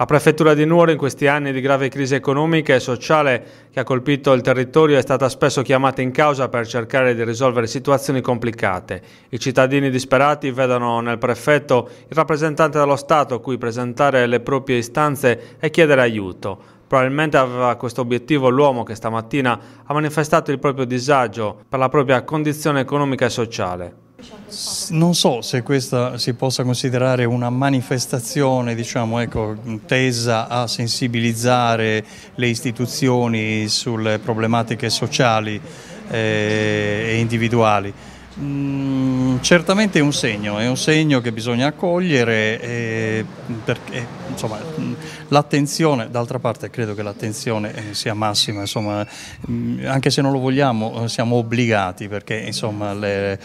La prefettura di Nuoro in questi anni di grave crisi economica e sociale che ha colpito il territorio è stata spesso chiamata in causa per cercare di risolvere situazioni complicate. I cittadini disperati vedono nel prefetto il rappresentante dello Stato cui presentare le proprie istanze e chiedere aiuto. Probabilmente aveva questo obiettivo l'uomo che stamattina ha manifestato il proprio disagio per la propria condizione economica e sociale. Non so se questa si possa considerare una manifestazione diciamo, ecco, tesa a sensibilizzare le istituzioni sulle problematiche sociali eh, e individuali. Mm, certamente è un segno, è un segno che bisogna accogliere eh, perché insomma, mm, l'attenzione, d'altra parte credo che l'attenzione eh, sia massima, insomma, mm, anche se non lo vogliamo eh, siamo obbligati perché insomma, le,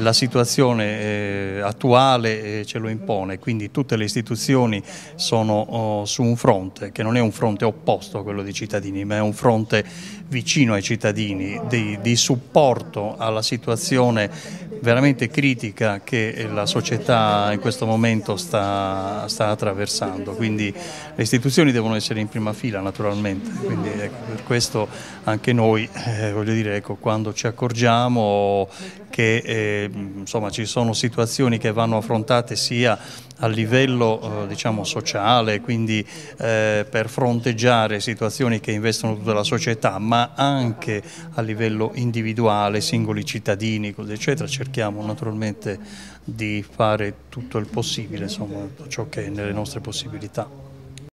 la situazione eh, attuale ce lo impone, quindi tutte le istituzioni sono oh, su un fronte che non è un fronte opposto a quello dei cittadini, ma è un fronte vicino ai cittadini, di, di supporto alla situazione veramente critica che la società in questo momento sta, sta attraversando, quindi le istituzioni devono essere in prima fila naturalmente, quindi ecco, per questo anche noi eh, voglio dire, ecco, quando ci accorgiamo che eh, insomma, ci sono situazioni che vanno affrontate sia a livello eh, diciamo, sociale, quindi eh, per fronteggiare situazioni che investono tutta la società, ma anche a livello individuale, singoli cittadini, eccetera, cerchiamo naturalmente di fare tutto il possibile, insomma, ciò che è nelle nostre possibilità.